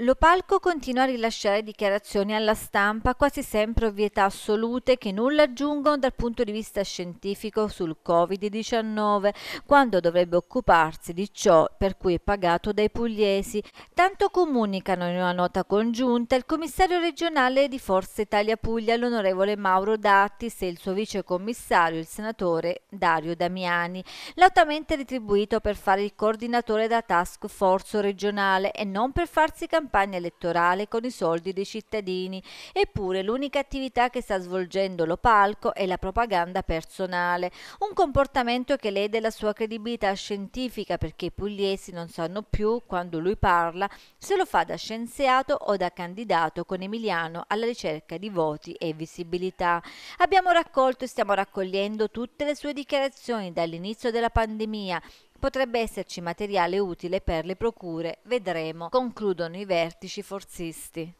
Lopalco continua a rilasciare dichiarazioni alla stampa, quasi sempre ovvietà assolute che nulla aggiungono dal punto di vista scientifico sul Covid-19, quando dovrebbe occuparsi di ciò per cui è pagato dai pugliesi. Tanto comunicano in una nota congiunta il commissario regionale di Forza Italia Puglia, l'onorevole Mauro Dattis e il suo vicecommissario, il senatore Dario Damiani, lautamente retribuito per fare il coordinatore da task force regionale e non per farsi cambiare campagna elettorale con i soldi dei cittadini, eppure l'unica attività che sta svolgendo Lopalco è la propaganda personale, un comportamento che lede la sua credibilità scientifica perché i pugliesi non sanno più, quando lui parla, se lo fa da scienziato o da candidato con Emiliano alla ricerca di voti e visibilità. Abbiamo raccolto e stiamo raccogliendo tutte le sue dichiarazioni dall'inizio della pandemia Potrebbe esserci materiale utile per le procure, vedremo, concludono i vertici forzisti.